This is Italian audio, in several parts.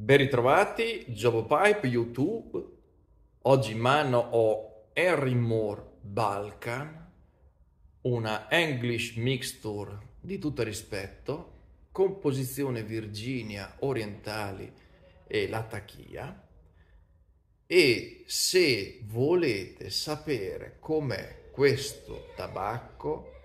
Ben ritrovati, Jobopipe, YouTube. Oggi in mano ho Harry Moore Balkan, una English mixture di tutto rispetto, composizione Virginia orientali e la E se volete sapere com'è questo tabacco,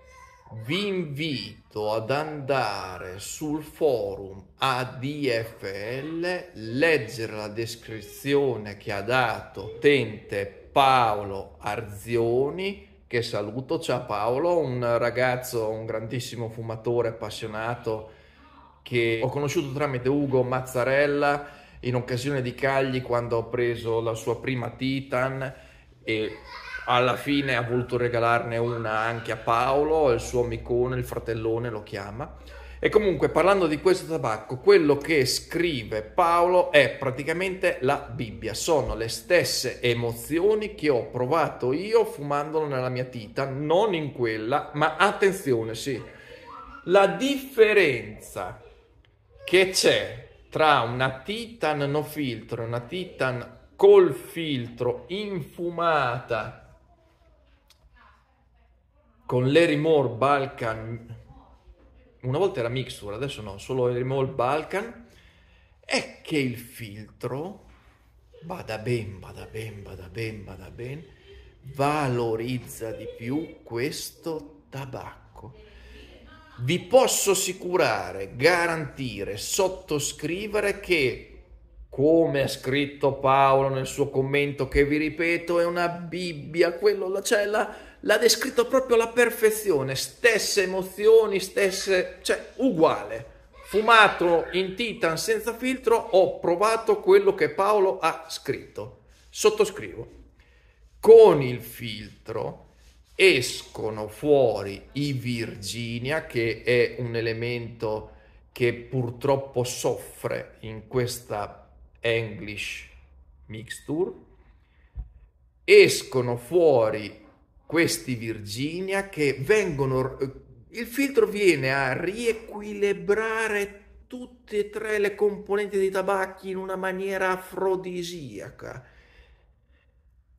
vi invito ad andare sul forum ADFL, leggere la descrizione che ha dato Tente Paolo Arzioni, che saluto, ciao Paolo, un ragazzo, un grandissimo fumatore appassionato che ho conosciuto tramite Ugo Mazzarella in occasione di Cagli quando ho preso la sua prima Titan e alla fine ha voluto regalarne una anche a Paolo, il suo amicone, il fratellone lo chiama. E comunque parlando di questo tabacco, quello che scrive Paolo è praticamente la Bibbia, sono le stesse emozioni che ho provato io fumandolo nella mia tita, non in quella, ma attenzione, sì, la differenza che c'è tra una Titan no filtro e una Titan col filtro infumata con Larry Moore Balkan, una volta era Mixture, adesso no, solo Larry Moore Balkan, è che il filtro, bada ben, bada ben, bada ben, bada ben, valorizza di più questo tabacco. Vi posso assicurare, garantire, sottoscrivere che come ha scritto Paolo nel suo commento, che vi ripeto è una Bibbia, quello cioè, l'ha, l'ha descritto proprio alla perfezione, stesse emozioni, stesse, cioè uguale. Fumato in Titan senza filtro, ho provato quello che Paolo ha scritto. Sottoscrivo. Con il filtro escono fuori i Virginia, che è un elemento che purtroppo soffre in questa English Mixture, escono fuori questi Virginia che vengono, il filtro viene a riequilibrare tutte e tre le componenti dei tabacchi in una maniera afrodisiaca.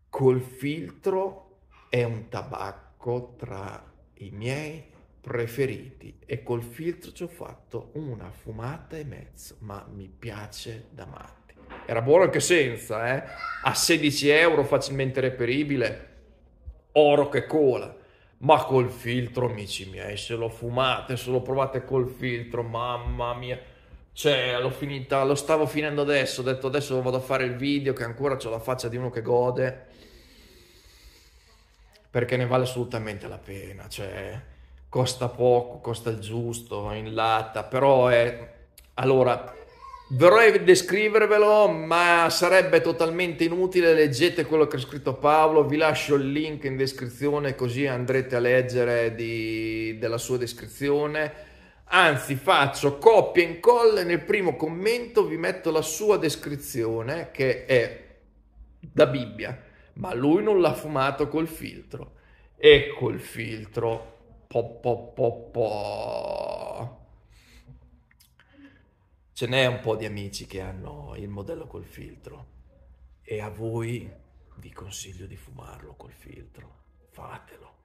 Col filtro è un tabacco tra i miei preferiti e col filtro ci ho fatto una fumata e mezzo, ma mi piace da matto era buono anche senza, eh? a 16 euro facilmente reperibile, oro che cola. Ma col filtro, amici miei, se lo fumate, se lo provate col filtro, mamma mia. Cioè, l'ho finita, lo stavo finendo adesso, ho detto adesso vado a fare il video che ancora ho la faccia di uno che gode. Perché ne vale assolutamente la pena, cioè, costa poco, costa il giusto, in latta, però è... Allora, Vorrei descrivervelo, ma sarebbe totalmente inutile. Leggete quello che ha scritto Paolo, vi lascio il link in descrizione così andrete a leggere di, della sua descrizione. Anzi, faccio copia e incolla nel primo commento vi metto la sua descrizione che è da Bibbia, ma lui non l'ha fumato col filtro. E col filtro, po po po po ce n'è un po' di amici che hanno il modello col filtro e a voi vi consiglio di fumarlo col filtro, fatelo.